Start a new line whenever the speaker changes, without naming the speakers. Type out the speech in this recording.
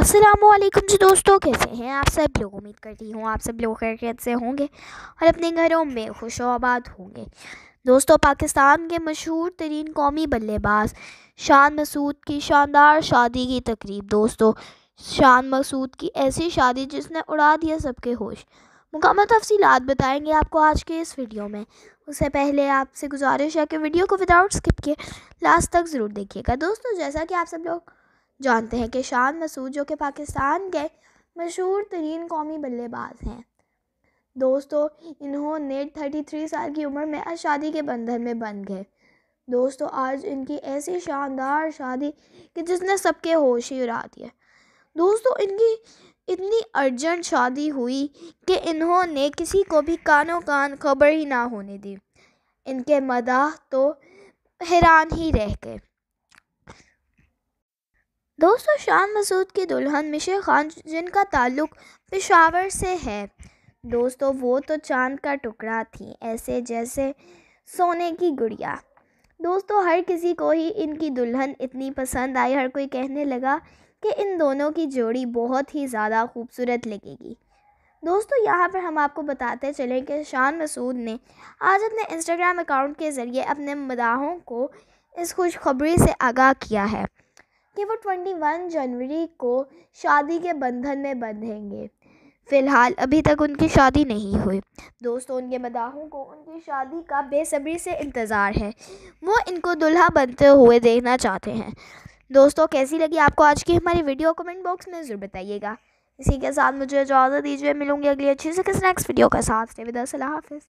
असलम जी दोस्तों कैसे हैं आप सब लोग उम्मीद करती हूँ आप सब लोग खैरियत से होंगे और अपने घरों में खुश आबाद होंगे दोस्तों पाकिस्तान के मशहूर तरीन कौमी बल्लेबाज शान मसूद की शानदार शादी की तकरीब दोस्तों शान मसूद की ऐसी शादी जिसने उड़ा दिया सबके होश मुकम्मल तफसीत बताएँगे आपको आज के इस वीडियो में उससे पहले आपसे गुजारिश है कि वीडियो को विदाउट स्किप किए लास्ट तक ज़रूर देखिएगा दोस्तों जैसा कि आप सब लोग जानते हैं कि शान मसूद जो कि पाकिस्तान के मशहूर तरीन कौमी बल्लेबाज हैं दोस्तों इन्होंने 33 साल की उम्र में आज शादी के बंधन में बन गए दोस्तों आज इनकी ऐसी शानदार शादी कि जिसने सबके होश ही उड़ा दिए दोस्तों इनकी इतनी अर्जेंट शादी हुई कि इन्होंने किसी को भी कानों कान खबर ही ना होने दी इनके मदा तो हैरान ही रह गए दोस्तों शान मसूद की दुल्हन मिशे खान जिनका ताल्लुक पेशावर से है दोस्तों वो तो चांद का टुकड़ा थी ऐसे जैसे सोने की गुड़िया दोस्तों हर किसी को ही इनकी दुल्हन इतनी पसंद आई हर कोई कहने लगा कि इन दोनों की जोड़ी बहुत ही ज़्यादा खूबसूरत लगेगी दोस्तों यहाँ पर हम आपको बताते चलें कि शान मसूद ने आज अपने इंस्टाग्राम अकाउंट के ज़रिए अपने मदाहों को इस खुशखबरी से आगाह किया है कि वो 21 जनवरी को शादी के बंधन में बंधेंगे फ़िलहाल अभी तक उनकी शादी नहीं हुई दोस्तों उनके मदाहों को उनकी शादी का बेसब्री से इंतज़ार है वो इनको दुल्हा बनते हुए देखना चाहते हैं दोस्तों कैसी लगी आपको आज की हमारी वीडियो कमेंट बॉक्स में ज़रूर बताइएगा इसी के साथ मुझे इजाज़त दीजिए मिलूंगी अगली अच्छी से किस नेक्स्ट वीडियो के साथ हाफिज़